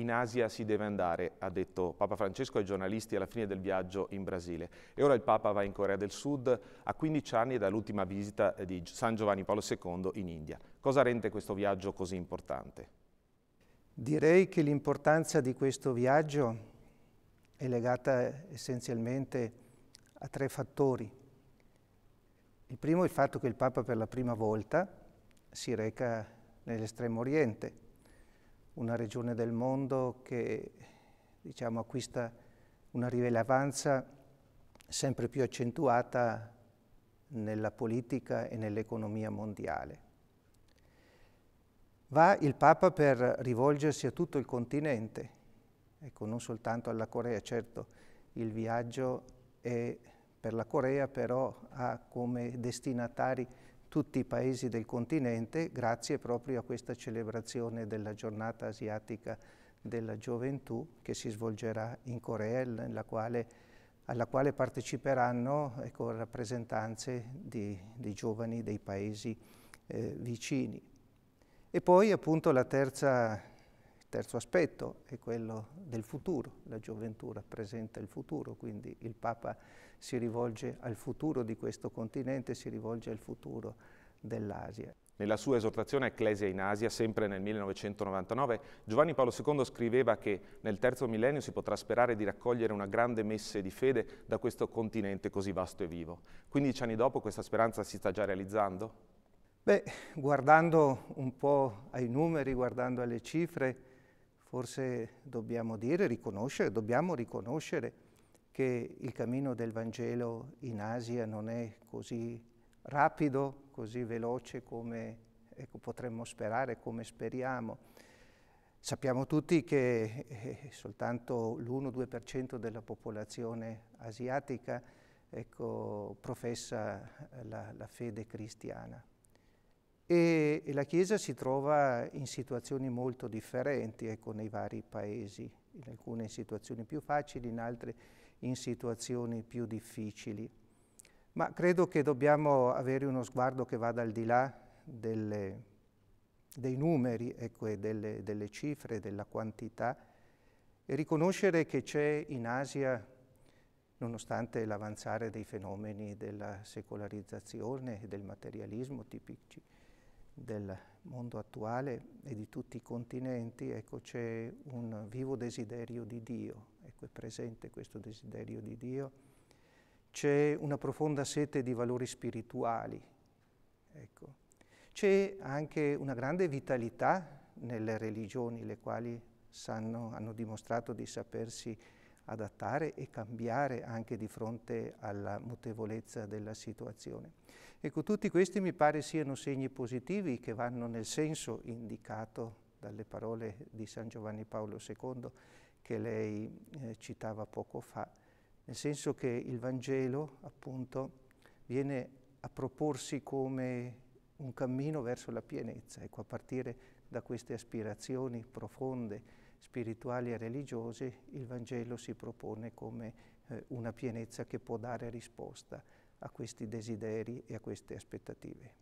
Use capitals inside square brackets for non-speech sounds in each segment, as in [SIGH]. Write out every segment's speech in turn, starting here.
in Asia si deve andare, ha detto Papa Francesco ai giornalisti alla fine del viaggio in Brasile. E ora il Papa va in Corea del Sud a 15 anni dall'ultima visita di San Giovanni Paolo II in India. Cosa rende questo viaggio così importante? Direi che l'importanza di questo viaggio è legata essenzialmente a tre fattori. Il primo è il fatto che il Papa per la prima volta si reca nell'estremo oriente una regione del mondo che diciamo, acquista una rilevanza sempre più accentuata nella politica e nell'economia mondiale. Va il Papa per rivolgersi a tutto il continente, ecco, non soltanto alla Corea, certo il viaggio è per la Corea, però ha come destinatari tutti i paesi del continente grazie proprio a questa celebrazione della giornata asiatica della gioventù che si svolgerà in Corea, quale, alla quale parteciperanno ecco, rappresentanze di, di, giovani dei paesi eh, vicini. E poi appunto la terza Terzo aspetto è quello del futuro, la gioventù rappresenta il futuro, quindi il Papa si rivolge al futuro di questo continente, si rivolge al futuro dell'Asia. Nella sua esortazione Ecclesia in Asia, sempre nel 1999, Giovanni Paolo II scriveva che nel terzo millennio si potrà sperare di raccogliere una grande messe di fede da questo continente così vasto e vivo. 15 anni dopo questa speranza si sta già realizzando? Beh, guardando un po' ai numeri, guardando alle cifre, Forse dobbiamo dire, riconoscere, dobbiamo riconoscere che il cammino del Vangelo in Asia non è così rapido, così veloce come ecco, potremmo sperare, come speriamo. Sappiamo tutti che eh, soltanto l'1-2% della popolazione asiatica ecco, professa la, la fede cristiana e, e la Chiesa si trova in situazioni molto differenti ecco, nei vari paesi, in alcune in situazioni più facili, in altre in situazioni più difficili. Ma credo che dobbiamo avere uno sguardo che vada al di là delle, dei numeri, ecco, e delle, delle cifre, della quantità, e riconoscere che c'è in Asia, nonostante l'avanzare dei fenomeni della secolarizzazione e del materialismo tipici del mondo attuale e di tutti i continenti, ecco, c'è un vivo desiderio di Dio, ecco, è presente questo desiderio di Dio, c'è una profonda sete di valori spirituali, ecco. c'è anche una grande vitalità nelle religioni, le quali sanno, hanno dimostrato di sapersi adattare e cambiare anche di fronte alla mutevolezza della situazione. Ecco, tutti questi mi pare siano segni positivi che vanno nel senso indicato dalle parole di San Giovanni Paolo II che lei eh, citava poco fa, nel senso che il Vangelo appunto viene a proporsi come un cammino verso la pienezza, ecco, a partire da queste aspirazioni profonde, spirituali e religiose, il Vangelo si propone come eh, una pienezza che può dare risposta a questi desideri e a queste aspettative.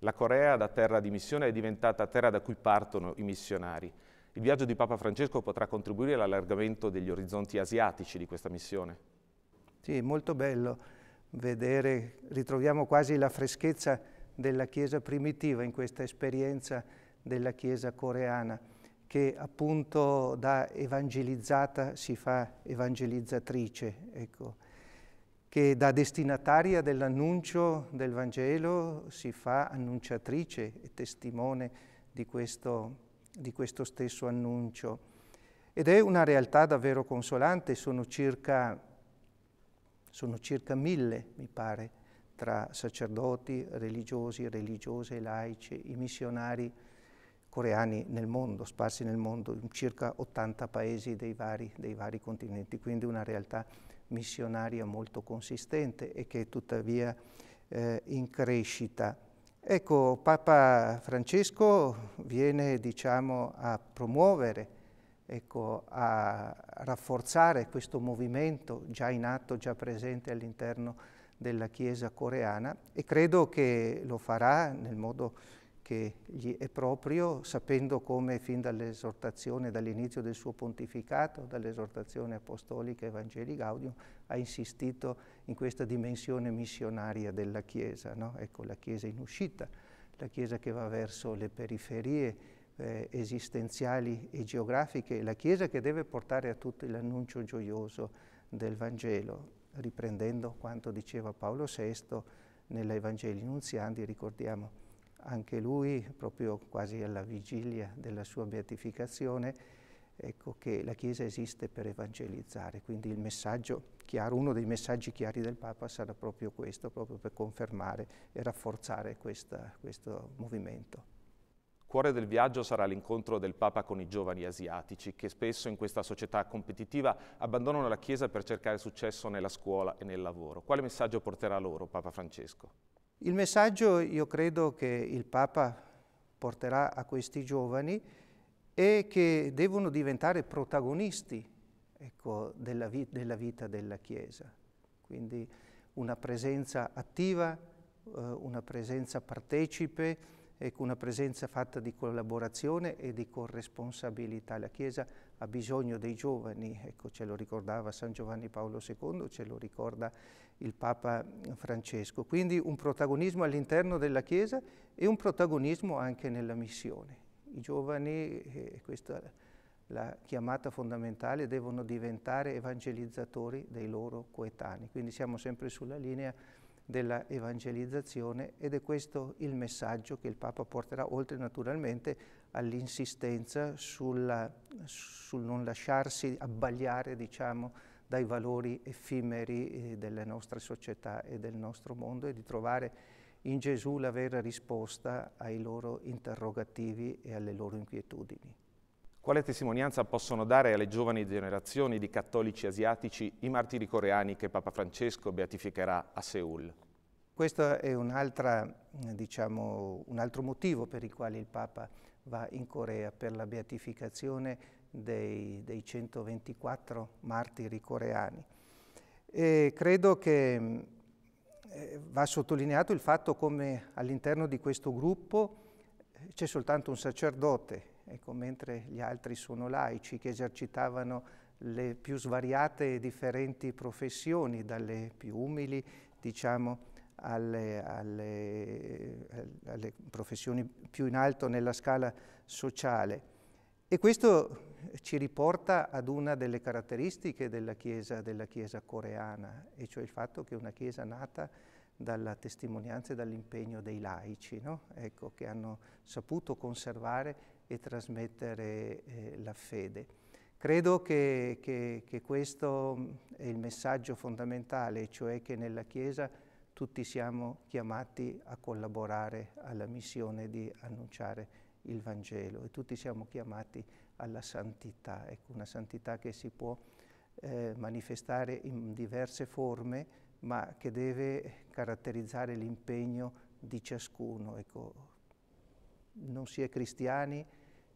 La Corea da terra di missione è diventata terra da cui partono i missionari. Il viaggio di Papa Francesco potrà contribuire all'allargamento degli orizzonti asiatici di questa missione. Sì, è molto bello vedere, ritroviamo quasi la freschezza della Chiesa primitiva, in questa esperienza della Chiesa coreana, che appunto da evangelizzata si fa evangelizzatrice, ecco, che da destinataria dell'annuncio del Vangelo si fa annunciatrice e testimone di questo, di questo stesso annuncio. Ed è una realtà davvero consolante, sono circa, sono circa mille, mi pare, tra sacerdoti, religiosi, religiose, laici, i missionari coreani nel mondo, sparsi nel mondo, in circa 80 paesi dei vari, dei vari continenti, quindi una realtà missionaria molto consistente e che è tuttavia eh, in crescita. Ecco, Papa Francesco viene diciamo, a promuovere, ecco, a rafforzare questo movimento già in atto, già presente all'interno della Chiesa coreana e credo che lo farà nel modo che gli è proprio, sapendo come fin dall'esortazione, dall'inizio del suo pontificato, dall'esortazione apostolica Evangelii Gaudium, ha insistito in questa dimensione missionaria della Chiesa, no? ecco la Chiesa in uscita, la Chiesa che va verso le periferie eh, esistenziali e geografiche, la Chiesa che deve portare a tutti l'annuncio gioioso del Vangelo riprendendo quanto diceva Paolo VI nell'Evangelii Nunziandi, ricordiamo anche lui, proprio quasi alla vigilia della sua beatificazione, ecco che la Chiesa esiste per evangelizzare, quindi il messaggio chiaro, uno dei messaggi chiari del Papa sarà proprio questo, proprio per confermare e rafforzare questa, questo movimento cuore del viaggio sarà l'incontro del Papa con i giovani asiatici, che spesso in questa società competitiva abbandonano la Chiesa per cercare successo nella scuola e nel lavoro. Quale messaggio porterà loro Papa Francesco? Il messaggio io credo che il Papa porterà a questi giovani è che devono diventare protagonisti ecco, della, vi della, vita della Chiesa. Quindi una presenza attiva, eh, una presenza partecipe, ecco, una presenza fatta di collaborazione e di corresponsabilità. La Chiesa ha bisogno dei giovani, ecco, ce lo ricordava San Giovanni Paolo II, ce lo ricorda il Papa Francesco. Quindi un protagonismo all'interno della Chiesa e un protagonismo anche nella missione. I giovani, eh, questa è la chiamata fondamentale, devono diventare evangelizzatori dei loro coetanei. Quindi siamo sempre sulla linea della evangelizzazione ed è questo il messaggio che il Papa porterà, oltre naturalmente all'insistenza sul non lasciarsi abbagliare, diciamo, dai valori effimeri eh, delle nostre società e del nostro mondo e di trovare in Gesù la vera risposta ai loro interrogativi e alle loro inquietudini. Quale testimonianza possono dare alle giovani generazioni di cattolici asiatici i martiri coreani che Papa Francesco beatificherà a Seul? Questo è diciamo, un altro motivo per il quale il Papa va in Corea per la beatificazione dei, dei 124 martiri coreani. E credo che eh, va sottolineato il fatto come all'interno di questo gruppo c'è soltanto un sacerdote ecco, mentre gli altri sono laici che esercitavano le più svariate e differenti professioni, dalle più umili diciamo, alle, alle, alle professioni più in alto nella scala sociale. E questo ci riporta ad una delle caratteristiche della chiesa, della chiesa, coreana, e cioè il fatto che è una Chiesa nata dalla testimonianza e dall'impegno dei laici, no? ecco, che hanno saputo conservare e trasmettere eh, la fede. Credo che, che, che questo è il messaggio fondamentale, cioè che nella Chiesa tutti siamo chiamati a collaborare alla missione di annunciare il Vangelo e tutti siamo chiamati alla santità, ecco, una santità che si può eh, manifestare in diverse forme ma che deve caratterizzare l'impegno di ciascuno. Ecco, non si è cristiani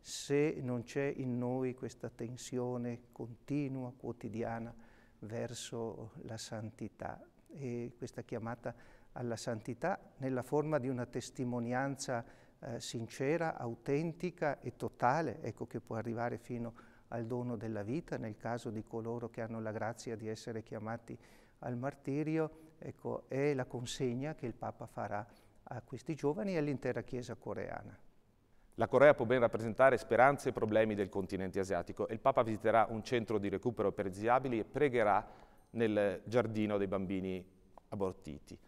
se non c'è in noi questa tensione continua, quotidiana, verso la santità e questa chiamata alla santità nella forma di una testimonianza eh, sincera, autentica e totale, ecco che può arrivare fino al dono della vita nel caso di coloro che hanno la grazia di essere chiamati al martirio, ecco, è la consegna che il Papa farà a questi giovani e all'intera Chiesa coreana. La Corea può ben rappresentare speranze e problemi del continente asiatico e il Papa visiterà un centro di recupero per disabili e pregherà nel giardino dei bambini abortiti.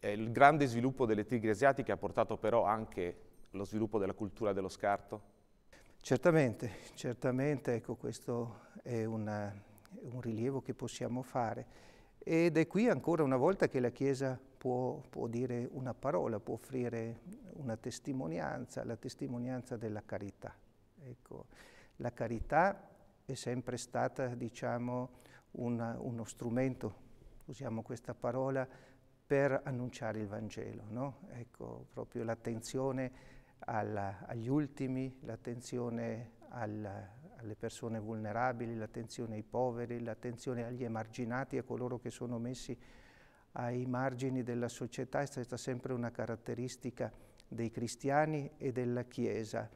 Il grande sviluppo delle tigri asiatiche ha portato però anche allo sviluppo della cultura dello scarto? Certamente, certamente, ecco, questo è una, un rilievo che possiamo fare. Ed è qui ancora una volta che la Chiesa può, può dire una parola, può offrire una testimonianza, la testimonianza della carità. Ecco, la carità è sempre stata, diciamo, una, uno strumento, usiamo questa parola, per annunciare il Vangelo, no? Ecco, proprio l'attenzione alla, agli ultimi, l'attenzione alla, alle persone vulnerabili, l'attenzione ai poveri, l'attenzione agli emarginati, a coloro che sono messi ai margini della società, è stata sempre una caratteristica dei cristiani e della Chiesa.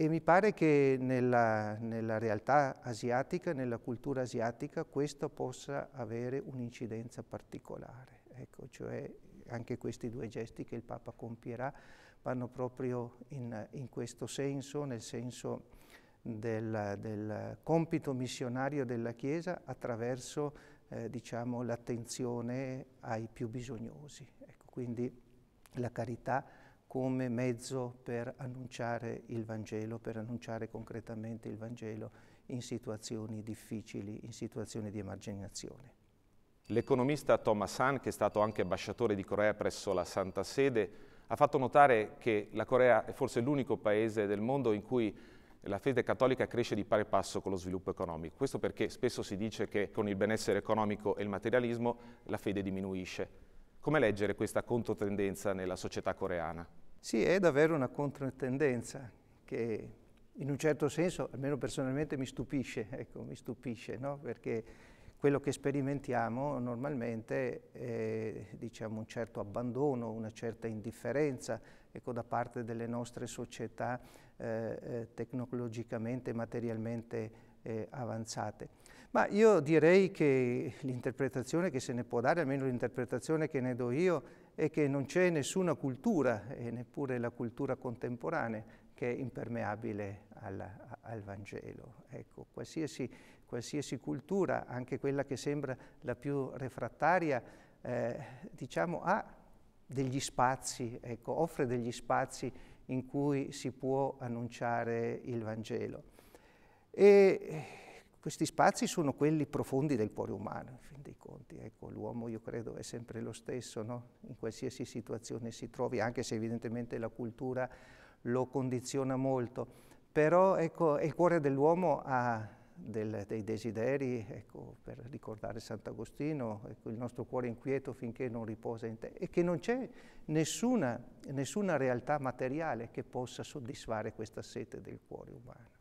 E mi pare che nella, nella realtà asiatica, nella cultura asiatica, questo possa avere un'incidenza particolare. Ecco, cioè anche questi due gesti che il Papa compierà vanno proprio in, in questo senso, nel senso del, del, compito missionario della Chiesa attraverso eh, diciamo, l'attenzione ai più bisognosi. Ecco, quindi la carità come mezzo per annunciare il Vangelo, per annunciare concretamente il Vangelo in situazioni difficili, in situazioni di emarginazione. L'economista Thomas Han, che è stato anche ambasciatore di Corea presso la Santa Sede, ha fatto notare che la Corea è forse l'unico paese del mondo in cui la fede cattolica cresce di pari passo con lo sviluppo economico. Questo perché spesso si dice che con il benessere economico e il materialismo la fede diminuisce. Come leggere questa controtendenza nella società coreana? Sì, è davvero una controtendenza che in un certo senso, almeno personalmente, mi stupisce, [LAUGHS] ecco, mi stupisce, no? perché quello che sperimentiamo normalmente è diciamo, un certo abbandono, una certa indifferenza ecco, da parte delle nostre società eh, eh tecnologicamente e materialmente eh, avanzate. Ma io direi che l'interpretazione che se ne può dare, almeno l'interpretazione che ne do io, è che non c'è nessuna cultura, e neppure la cultura contemporanea, che è impermeabile al, al Vangelo. Ecco, qualsiasi, qualsiasi, cultura, anche quella che sembra la più refrattaria, eh, diciamo, ha degli spazi, ecco, offre degli spazi in cui si può annunciare il Vangelo. E, questi spazi sono quelli profondi del cuore umano, in fin dei conti. Ecco, l'uomo io credo è sempre lo stesso, no? in qualsiasi situazione si trovi, anche se evidentemente la cultura lo condiziona molto. Però ecco, il cuore dell'uomo ha del, dei desideri, ecco, per ricordare Sant'Agostino, ecco, il nostro cuore inquieto finché non riposa in te, e che non c'è nessuna, nessuna realtà materiale che possa soddisfare questa sete del cuore umano.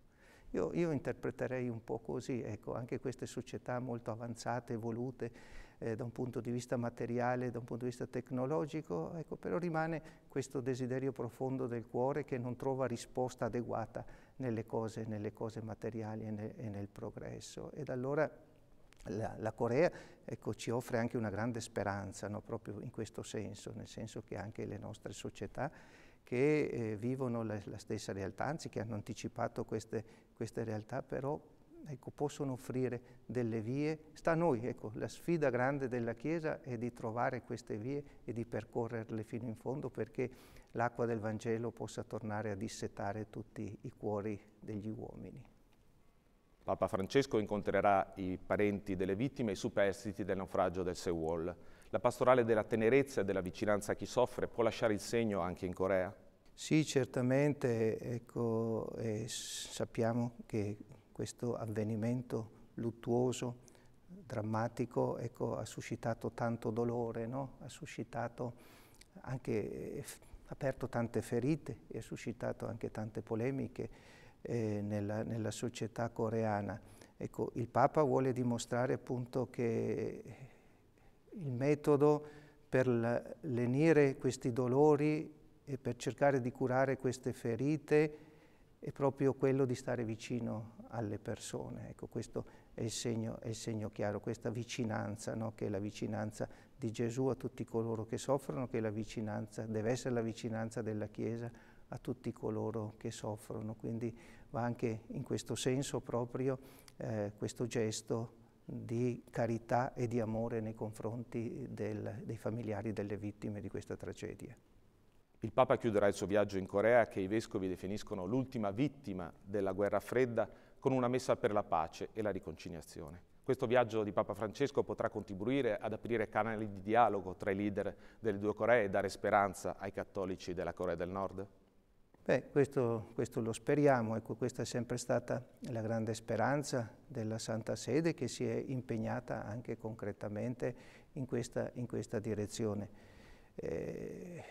Io, io interpreterei un po' così, ecco, anche queste società molto avanzate, evolute eh, da un punto di vista materiale, da un punto di vista tecnologico, ecco, però rimane questo desiderio profondo del cuore che non trova risposta adeguata nelle cose, nelle cose materiali e, ne, e nel progresso. Ed allora la, la, Corea ecco, ci offre anche una grande speranza, no? proprio in questo senso, nel senso che anche le nostre società che eh, vivono la, la, stessa realtà, anzi che hanno anticipato queste, queste realtà, però ecco, possono offrire delle vie. Sta a noi, ecco, la sfida grande della Chiesa è di trovare queste vie e di percorrerle fino in fondo perché l'acqua del Vangelo possa tornare a dissetare tutti i cuori degli uomini. Papa Francesco incontrerà i parenti delle vittime e i superstiti del naufragio del Sewall. La pastorale della tenerezza e della vicinanza a chi soffre può lasciare il segno anche in Corea? Sì, certamente, ecco, eh, sappiamo che questo avvenimento luttuoso, drammatico, ecco, ha suscitato tanto dolore, no? ha suscitato anche, ha aperto tante ferite e ha suscitato anche tante polemiche eh, nella, nella, società coreana. Ecco, il Papa vuole dimostrare appunto che il metodo per lenire questi dolori e per cercare di curare queste ferite è proprio quello di stare vicino alle persone. Ecco, questo è il segno, è il segno chiaro, questa vicinanza, no? che è la vicinanza di Gesù a tutti coloro che soffrono, che vicinanza, deve essere la vicinanza della Chiesa a tutti coloro che soffrono. Quindi va anche in questo senso proprio eh, questo gesto di carità e di amore nei confronti del, dei familiari delle vittime di questa tragedia. Il Papa chiuderà il suo viaggio in Corea, che i vescovi definiscono l'ultima vittima della guerra fredda, con una messa per la pace e la riconciliazione. Questo viaggio di Papa Francesco potrà contribuire ad aprire canali di dialogo tra i leader delle due Coree e dare speranza ai cattolici della Corea del Nord? Beh, questo, questo, lo speriamo, ecco, questa è sempre stata la grande speranza della Santa Sede che si è impegnata anche concretamente in questa, in questa direzione. Eh,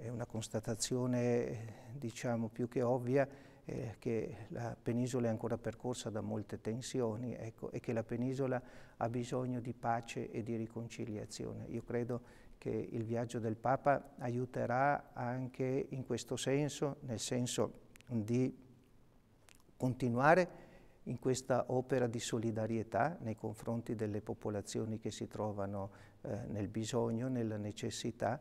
è una constatazione, diciamo, più che ovvia eh, che la penisola è ancora percorsa da molte tensioni ecco, e che la penisola ha bisogno di pace e di riconciliazione. Io credo che il viaggio del Papa aiuterà anche in questo senso, nel senso di continuare in questa opera di solidarietà nei confronti delle popolazioni che si trovano eh, nel bisogno, nella necessità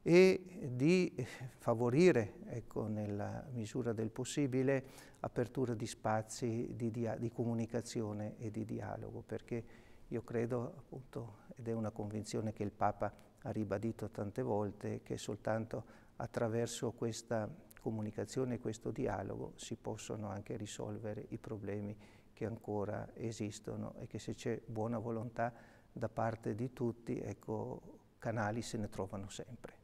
e di eh, favorire, ecco, nella misura del possibile, apertura di spazi di, di comunicazione e di dialogo, perché io credo, appunto, ed è una convinzione che il Papa ha ribadito tante volte che soltanto attraverso questa comunicazione questo dialogo si possono anche risolvere i problemi che ancora esistono e che se c'è buona volontà da parte di tutti, ecco, canali se ne trovano sempre.